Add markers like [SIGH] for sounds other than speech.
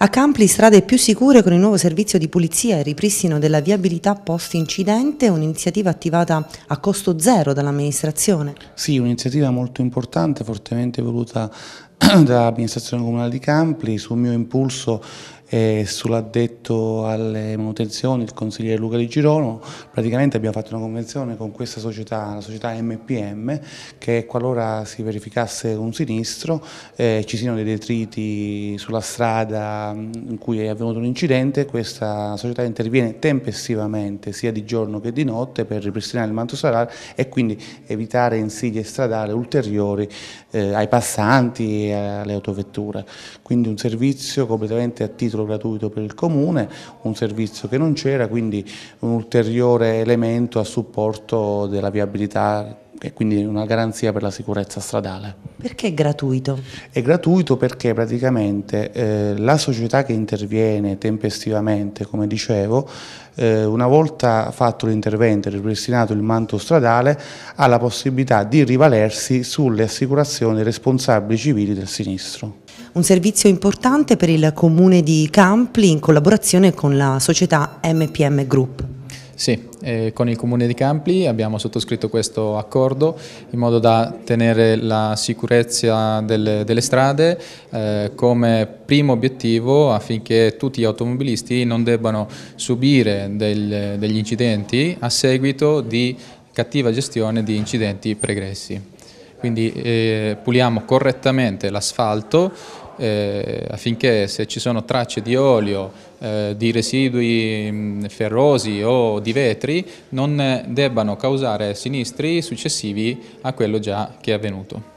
A Campli strade più sicure con il nuovo servizio di pulizia e ripristino della viabilità post-incidente, un'iniziativa attivata a costo zero dall'amministrazione. Sì, un'iniziativa molto importante, fortemente voluta [CLEARS THROAT] dall'amministrazione comunale di Campli, sul mio impulso e sull'addetto alle manutenzioni, il consigliere Luca Di Girono, praticamente abbiamo fatto una convenzione con questa società, la società MPM, che qualora si verificasse un sinistro, eh, ci siano dei detriti sulla strada in cui è avvenuto un incidente, questa società interviene tempestivamente sia di giorno che di notte per ripristinare il manto salare e quindi evitare insidie stradali ulteriori eh, ai passanti e alle autovetture. Quindi un servizio completamente a titolo titolo gratuito per il Comune, un servizio che non c'era, quindi un ulteriore elemento a supporto della viabilità e quindi una garanzia per la sicurezza stradale. Perché è gratuito? È gratuito perché praticamente eh, la società che interviene tempestivamente, come dicevo, eh, una volta fatto l'intervento e ripristinato il manto stradale, ha la possibilità di rivalersi sulle assicurazioni responsabili civili del sinistro un servizio importante per il comune di Campli in collaborazione con la società MPM Group. Sì, eh, con il Comune di Campli abbiamo sottoscritto questo accordo in modo da tenere la sicurezza delle, delle strade eh, come primo obiettivo affinché tutti gli automobilisti non debbano subire del, degli incidenti a seguito di cattiva gestione di incidenti pregressi. Quindi eh, puliamo correttamente l'asfalto eh, affinché se ci sono tracce di olio, eh, di residui mh, mm, ferrosi o di vetri non debbano causare sinistri successivi a quello già che è avvenuto.